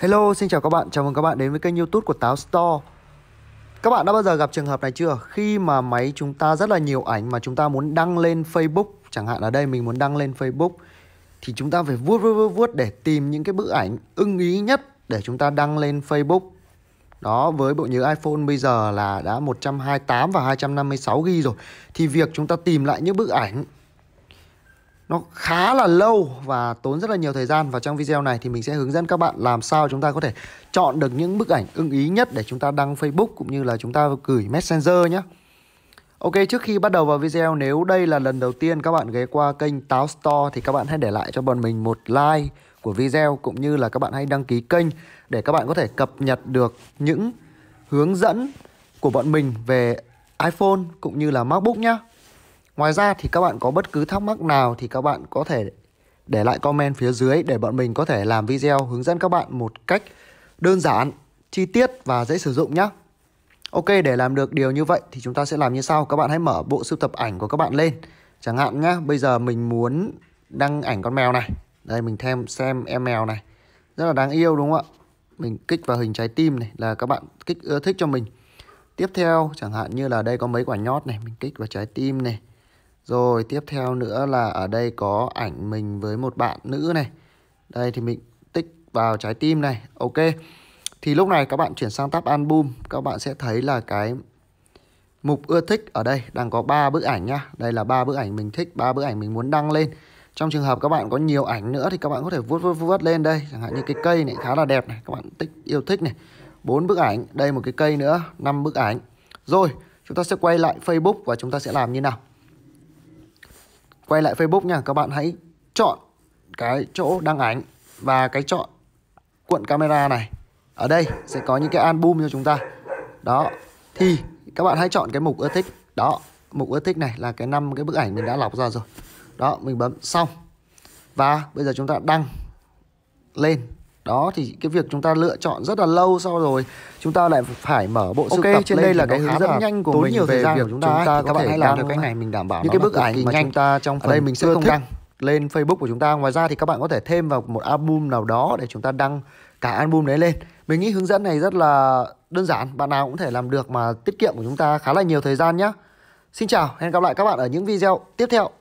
Hello, xin chào các bạn, chào mừng các bạn đến với kênh youtube của Táo Store Các bạn đã bao giờ gặp trường hợp này chưa? Khi mà máy chúng ta rất là nhiều ảnh mà chúng ta muốn đăng lên Facebook Chẳng hạn ở đây mình muốn đăng lên Facebook Thì chúng ta phải vuốt vuốt vuốt vuốt để tìm những cái bức ảnh ưng ý nhất để chúng ta đăng lên Facebook đó, với bộ nhớ iPhone bây giờ là đã 128 và 256GB rồi Thì việc chúng ta tìm lại những bức ảnh nó khá là lâu và tốn rất là nhiều thời gian và trong video này thì mình sẽ hướng dẫn các bạn làm sao chúng ta có thể chọn được những bức ảnh ưng ý nhất để chúng ta đăng Facebook cũng như là chúng ta gửi Messenger nhé. Ok, trước khi bắt đầu vào video, nếu đây là lần đầu tiên các bạn ghé qua kênh Táo Store thì các bạn hãy để lại cho bọn mình một like của video cũng như là các bạn hãy đăng ký kênh để các bạn có thể cập nhật được những hướng dẫn của bọn mình về iPhone cũng như là MacBook nhé. Ngoài ra thì các bạn có bất cứ thắc mắc nào thì các bạn có thể để lại comment phía dưới để bọn mình có thể làm video hướng dẫn các bạn một cách đơn giản, chi tiết và dễ sử dụng nhé. Ok, để làm được điều như vậy thì chúng ta sẽ làm như sau. Các bạn hãy mở bộ sưu tập ảnh của các bạn lên. Chẳng hạn nhá, bây giờ mình muốn đăng ảnh con mèo này. Đây, mình thêm xem em mèo này. Rất là đáng yêu đúng không ạ? Mình kích vào hình trái tim này là các bạn kích ưa thích cho mình. Tiếp theo, chẳng hạn như là đây có mấy quả nhót này. Mình kích vào trái tim này. Rồi tiếp theo nữa là ở đây có ảnh mình với một bạn nữ này Đây thì mình tích vào trái tim này Ok Thì lúc này các bạn chuyển sang tab album Các bạn sẽ thấy là cái mục ưa thích ở đây đang có 3 bức ảnh nhá Đây là ba bức ảnh mình thích, ba bức ảnh mình muốn đăng lên trong trường hợp các bạn có nhiều ảnh nữa thì các bạn có thể vuốt vuốt vuốt lên đây chẳng hạn như cái cây này khá là đẹp này các bạn tích yêu thích này bốn bức ảnh đây một cái cây nữa năm bức ảnh rồi chúng ta sẽ quay lại Facebook và chúng ta sẽ làm như nào quay lại Facebook nha các bạn hãy chọn cái chỗ đăng ảnh và cái chọn cuộn camera này ở đây sẽ có những cái album cho chúng ta đó thì các bạn hãy chọn cái mục ưa thích đó mục ưa thích này là cái năm cái bức ảnh mình đã lọc ra rồi đó mình bấm xong và bây giờ chúng ta đăng lên đó thì cái việc chúng ta lựa chọn rất là lâu sau rồi chúng ta lại phải mở bộ sưu okay, tập trên lên đây là cái hướng dẫn nhanh của mình nhiều về việc của chúng ta, chúng ta các bạn hãy làm được cái này mình đảm bảo những cái bức ảnh mà nhanh. chúng ta trong phần đây mình sẽ không đăng lên Facebook của chúng ta. Ngoài ra thì các bạn có thể thêm vào một album nào đó để chúng ta đăng cả album đấy lên. Mình nghĩ hướng dẫn này rất là đơn giản, bạn nào cũng thể làm được mà tiết kiệm của chúng ta khá là nhiều thời gian nhé. Xin chào, hẹn gặp lại các bạn ở những video tiếp theo.